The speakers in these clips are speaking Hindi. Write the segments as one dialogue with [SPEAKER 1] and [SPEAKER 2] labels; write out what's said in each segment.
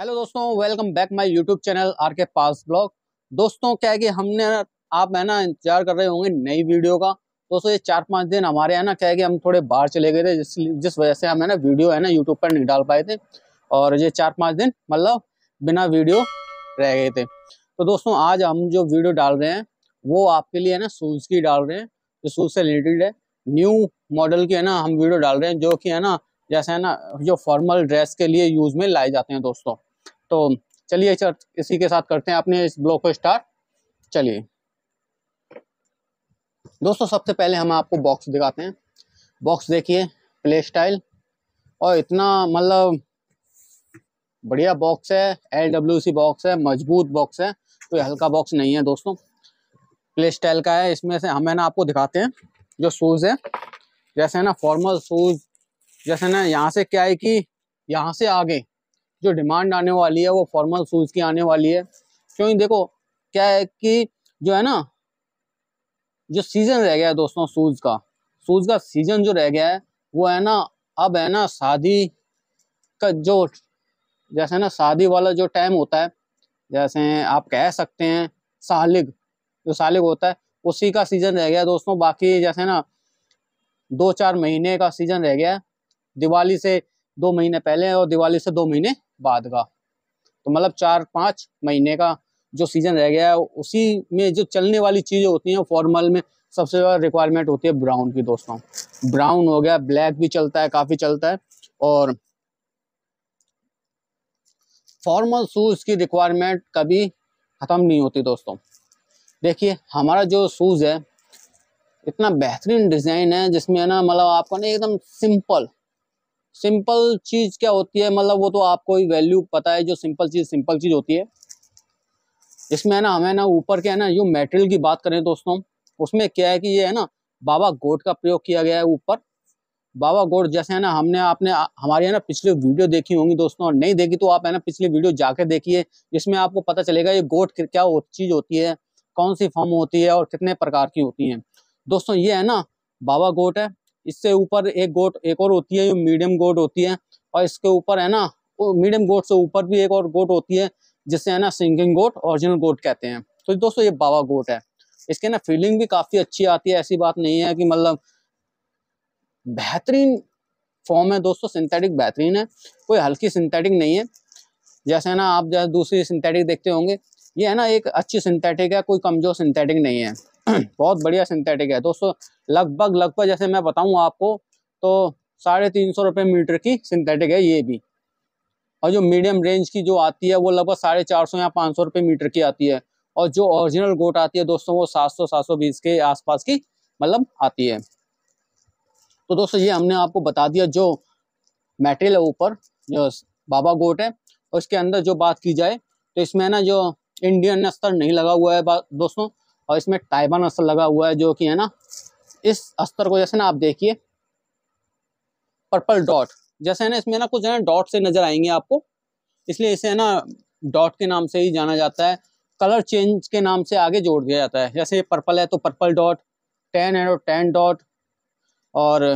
[SPEAKER 1] हेलो दोस्तों welcome back my YouTube channel R K पास ब्लॉग दोस्तों क्या है कि हमने आप है ना इंतजार कर रहे होंगे नई वीडियो का दोस्तों ये चार पाँच दिन हमारे है ना क्या है कि हम थोड़े बाहर चले गए थे जिस जिस वजह से हम है ना वीडियो है ना यूट्यूब पर नहीं डाल पाए थे और ये चार पाँच दिन मतलब बिना वीडियो रह गए थे तो दोस्तों आज हम जो वीडियो डाल रहे हैं वो आपके लिए है ना शूज़ की डाल रहे हैं जो शूज़ से रिलेटेड है न्यू मॉडल की है ना हम वीडियो डाल रहे हैं जो कि है ना जैसे है ना जो फॉर्मल ड्रेस के लिए यूज़ में लाए जाते हैं दोस्तों तो चलिए सर इसी के साथ करते हैं अपने इस ब्लॉग को स्टार्ट चलिए दोस्तों सबसे पहले हम आपको बॉक्स दिखाते हैं बॉक्स देखिए प्ले स्टाइल और इतना मतलब बढ़िया बॉक्स है एल बॉक्स है मजबूत बॉक्स है कोई हल्का बॉक्स नहीं है दोस्तों प्ले स्टाइल का है इसमें से हम है ना आपको दिखाते हैं जो शूज़ है जैसे है ना फॉर्मल शूज़ जैसे ना यहाँ से क्या है कि यहाँ से आगे जो डिमांड आने वाली है वो फॉर्मल शूज़ की आने वाली है क्योंकि देखो क्या है कि जो है ना जो सीज़न रह गया है दोस्तों शूज़ का शूज़ का सीज़न जो रह गया है वो है ना अब है ना शादी का जो जैसे ना शादी वाला जो टाइम होता है जैसे आप कह सकते हैं सालिग जो सालिग होता है उसी का सीज़न रह गया दोस्तों बाकी जैसे ना दो चार महीने का सीज़न रह गया है दिवाली से दो महीने पहले और दिवाली से दो महीने बाद का तो मतलब चार पाँच महीने का जो सीज़न रह गया है उसी में जो चलने वाली चीज़ें होती हैं फॉर्मल में सबसे ज़्यादा रिक्वायरमेंट होती है ब्राउन की दोस्तों ब्राउन हो गया ब्लैक भी चलता है काफ़ी चलता है और फॉर्मल शूज़ की रिक्वायरमेंट कभी ख़त्म नहीं होती दोस्तों देखिए हमारा जो शूज़ है इतना बेहतरीन डिज़ाइन है जिसमें है ना मतलब आपको ना एकदम सिंपल सिंपल चीज़ क्या होती है मतलब वो तो आपको ही वैल्यू पता है जो सिंपल चीज़ सिंपल चीज़ होती है इसमें है ना हमें ना ऊपर क्या है ना जो मेटेरियल की बात करें दोस्तों उसमें क्या है कि ये है ना बाबा गोट का प्रयोग किया गया है ऊपर बाबा गोट जैसे है ना हमने आपने हमारी है ना पिछले वीडियो देखी होंगी दोस्तों और नहीं देखी तो आप है ना पिछले वीडियो जाके देखिए जिसमें आपको पता चलेगा ये गोट क्या चीज़ होती है कौन सी फॉर्म होती है और कितने प्रकार की होती है दोस्तों ये है ना बाबा गोट है इससे ऊपर एक गोट एक और होती है जो मीडियम गोट होती है और इसके ऊपर है ना मीडियम गोट से ऊपर भी एक और गोट होती है जिसे है ना सिंगिंग गोट ओरिजिनल गोट कहते हैं तो दोस्तों ये बाबा गोट है इसके ना फीलिंग भी काफ़ी अच्छी आती है ऐसी बात नहीं है कि मतलब बेहतरीन फॉर्म है दोस्तों सिंथेटिक बेहतरीन है कोई हल्की सिंथेटिक नहीं है जैसे है ना आप जैसे दूसरी सिंथेटिक देखते होंगे ये है ना एक अच्छी सिंथेटिक है कोई कमज़ोर सिंथेटिक नहीं है बहुत बढ़िया सिंथेटिक है दोस्तों लगभग लगभग जैसे मैं बताऊँ आपको तो साढ़े तीन सौ रुपये मीटर की सिंथेटिक है ये भी और जो मीडियम रेंज की जो आती है वो लगभग साढ़े चार सौ या पाँच सौ रुपये मीटर की आती है और जो ओरिजिनल गोट आती है दोस्तों वो सात सौ सात सौ बीस के आसपास की मतलब आती है तो दोस्तों ये हमने आपको बता दिया जो मेटेरियल है ऊपर जो बाबा गोट है उसके अंदर जो बात की जाए तो इसमें ना जो इंडियन स्तर नहीं लगा हुआ है दोस्तों और इसमें टाइबन अस्तर लगा हुआ है जो कि है ना इस अस्तर को जैसे ना आप देखिए पर्पल डॉट जैसे है ना इसमें ना कुछ है ना डॉट से नज़र आएंगे आपको इसलिए इसे है ना डॉट के नाम से ही जाना जाता है कलर चेंज के नाम से आगे जोड़ दिया जाता है जैसे पर्पल है तो पर्पल डॉट टेन है तो टेन डॉट और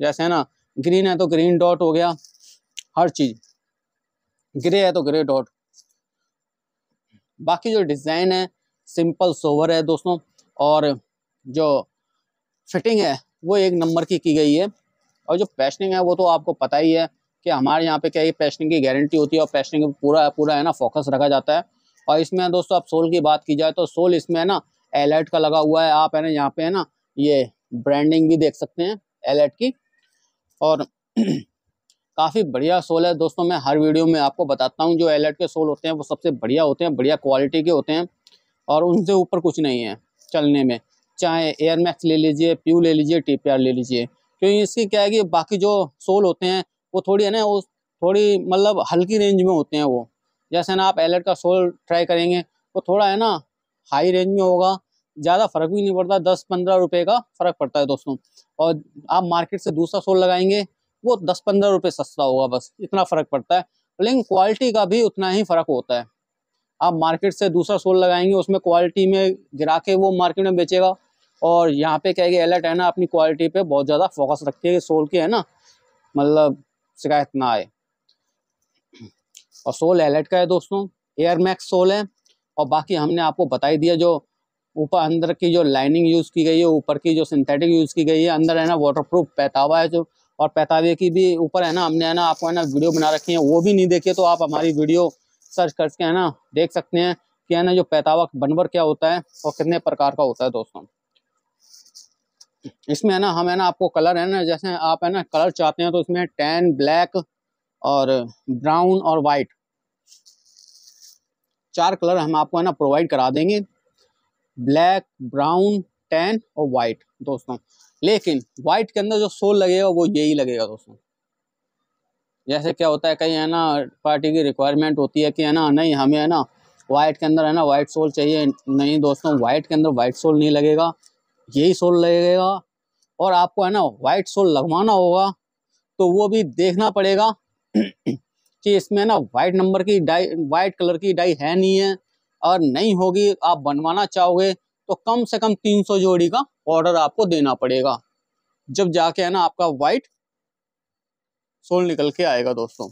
[SPEAKER 1] जैसे है ना ग्रीन है तो ग्रीन डॉट हो गया हर चीज़ ग्रे है तो ग्रे डॉट बाकी जो डिज़ाइन है सिंपल सोवर है दोस्तों और जो फिटिंग है वो एक नंबर की की गई है और जो पैशनिंग है वो तो आपको पता ही है कि हमारे यहाँ पे क्या है पैशनिंग की गारंटी होती है और पैशनिंग पूरा पूरा है ना फोकस रखा जाता है और इसमें दोस्तों आप सोल की बात की जाए तो सोल इसमें है ना एलर्ट का लगा हुआ है आप है ना यहाँ पे है ना ये ब्रांडिंग भी देख सकते हैं एलर्ट की और काफ़ी बढ़िया सोल है दोस्तों मैं हर वीडियो में आपको बताता हूँ जो एलर्ट के सोल होते हैं वो सबसे बढ़िया होते हैं बढ़िया क्वालिटी के होते हैं और उनसे ऊपर कुछ नहीं है चलने में चाहे एयर मैक्स ले लीजिए प्यू ले लीजिए टी ले लीजिए क्योंकि इसकी क्या है कि बाकी जो सोल होते हैं वो थोड़ी है ना वो थोड़ी मतलब हल्की रेंज में होते हैं वो जैसे ना आप एलर्ट का सोल ट्राई करेंगे वो थोड़ा है ना हाई रेंज में होगा ज़्यादा फ़र्क भी नहीं पड़ता दस पंद्रह रुपये का फ़र्क पड़ता है दोस्तों और आप मार्केट से दूसरा सोल लगाएंगे वो दस पंद्रह रुपये सस्ता होगा बस इतना फ़र्क पड़ता है लेकिन क्वालिटी का भी उतना ही फ़र्क होता है आप मार्केट से दूसरा सोल लगाएंगे उसमें क्वालिटी में गिरा के वो मार्केट में बेचेगा और यहाँ पे क्या है एलर्ट है ना अपनी क्वालिटी पे बहुत ज़्यादा फोकस रखती है सोल के है ना मतलब शिकायत ना आए और सोल एलर्ट का है दोस्तों एयर मैक्स सोल है और बाकी हमने आपको बता ही दिया जो ऊपर अंदर की जो लाइनिंग यूज़ की गई है ऊपर की जो सिंथेटिक यूज़ की गई है अंदर है ना वाटर प्रूफ पैतावा है जो और पैतावे की भी ऊपर है ना हमने है ना आपको है ना वीडियो बना रखी है वो भी नहीं देखे तो आप हमारी वीडियो सर्च करके है ना देख सकते हैं कि है ना जो पैतावा बनवर क्या होता है और कितने प्रकार का होता है दोस्तों इसमें है ना हम है ना आपको कलर है ना जैसे आप है ना कलर चाहते हैं तो इसमें टैन ब्लैक और ब्राउन और वाइट चार कलर हम आपको है ना प्रोवाइड करा देंगे ब्लैक ब्राउन टैन और वाइट दोस्तों लेकिन वाइट के अंदर जो सोल लगेगा वो यही लगेगा दोस्तों जैसे क्या होता है कहीं है ना पार्टी की रिक्वायरमेंट होती है कि है ना नहीं हमें है ना वाइट के अंदर है ना वाइट सोल चाहिए नहीं दोस्तों वाइट के अंदर वाइट सोल नहीं लगेगा यही सोल लगेगा और आपको है ना वाइट सोल लगवाना होगा तो वो भी देखना पड़ेगा कि इसमें ना वाइट नंबर की डाई वाइट कलर की डाई है नहीं है और नहीं होगी आप बनवाना चाहोगे तो कम से कम 300 जोड़ी का ऑर्डर आपको देना पड़ेगा जब जाके है ना आपका वाइट सोल निकल के आएगा दोस्तों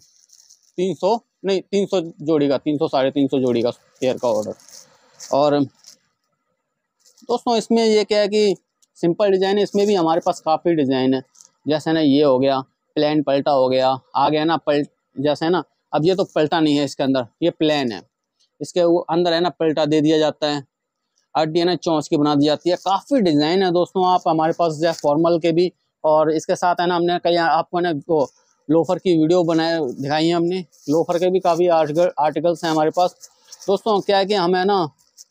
[SPEAKER 1] तीन सौ नहीं तीन सौ जोड़ी का तीन सौ साढ़े तीन सौ जोड़ी का पेयर का ऑर्डर और दोस्तों इसमें यह क्या है कि सिंपल डिज़ाइन है इसमें भी हमारे पास काफ़ी डिज़ाइन है जैसे ना ये हो गया प्लान पलटा हो गया आ गया ना पल जैसे ना अब ये तो पलटा नहीं है इसके अंदर ये प्लान है इसके अंदर है ना पलटा दे दिया जाता है हड्डी है ना चौंस की बना दी जाती है काफ़ी डिज़ाइन है दोस्तों आप हमारे पास जो फॉर्मल के भी और इसके साथ है ना हमने कहीं आपको ना वो लोफर की वीडियो बनाए दिखाई है हमने लोफर के भी काफ़ी आर्टिकल आर्टिकल्स हैं हमारे पास दोस्तों क्या है कि हम है ना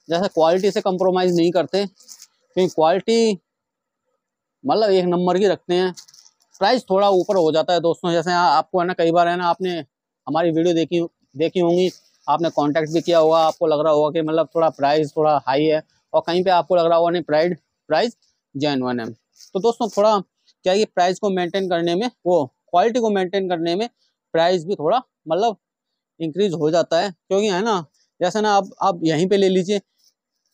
[SPEAKER 1] जैसे क्वालिटी से कंप्रोमाइज़ नहीं करते क्योंकि क्वालिटी मतलब एक नंबर की रखते हैं प्राइस थोड़ा ऊपर हो जाता है दोस्तों जैसे आपको है ना कई बार है ना आपने हमारी वीडियो देखी देखी होंगी आपने कॉन्टैक्ट भी किया होगा आपको लग रहा होगा कि मतलब थोड़ा प्राइस थोड़ा हाई है और कहीं पर आपको लग रहा होगा नहीं प्राइड प्राइस जैन है तो दोस्तों थोड़ा क्या ये प्राइस को मेंटेन करने में वो क्वालिटी को मेंटेन करने में प्राइस भी थोड़ा मतलब इंक्रीज हो जाता है क्योंकि है ना जैसे ना आप आप यहीं पे ले लीजिए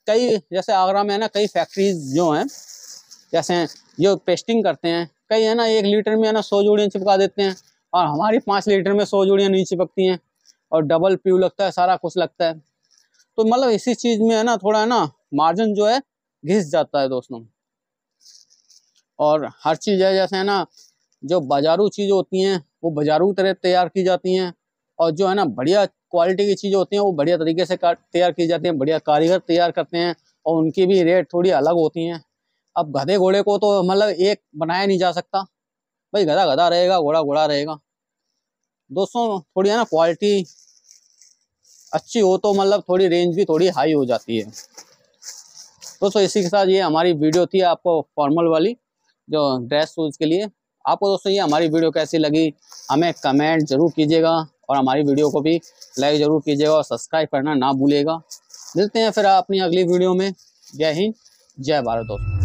[SPEAKER 1] कई जैसे आगरा में है ना कई फैक्ट्रीज जो हैं जैसे जो पेस्टिंग करते हैं कई है ना एक लीटर में है ना सौ जोड़ियाँ चिपका देते हैं और हमारी पाँच लीटर में सौ जोड़ियाँ नहीं चिपकती हैं और डबल प्यू लगता है सारा कुछ लगता है तो मतलब इसी चीज़ में है ना थोड़ा है ना मार्जिन जो है घिस जाता है दोस्तों और हर चीज़ है जैसे है ना जो बाजारू चीज़ होती हैं वो बाजारू तरह तैयार की जाती हैं और जो है ना बढ़िया क्वालिटी की चीज़ें होती हैं वो बढ़िया तरीके से तैयार की जाती हैं बढ़िया कारीगर तैयार करते हैं और उनकी भी रेट थोड़ी अलग होती हैं अब गधे घोड़े को तो मतलब एक बनाया नहीं जा सकता भाई गधा गधा रहेगा घोड़ा घोड़ा रहेगा दोस्तों थोड़ी है ना क्वालिटी अच्छी हो तो मतलब थोड़ी रेंज भी थोड़ी हाई हो जाती है दोस्तों इसी के साथ ये हमारी वीडियो थी आपको फॉर्मल वाली जो ड्रेस शूज़ के लिए आपको दोस्तों ये हमारी वीडियो कैसी लगी हमें कमेंट जरूर कीजिएगा और हमारी वीडियो को भी लाइक ज़रूर कीजिएगा और सब्सक्राइब करना ना भूलेगा मिलते हैं फिर अपनी अगली वीडियो में जय हिंद जय भारत दोस्तों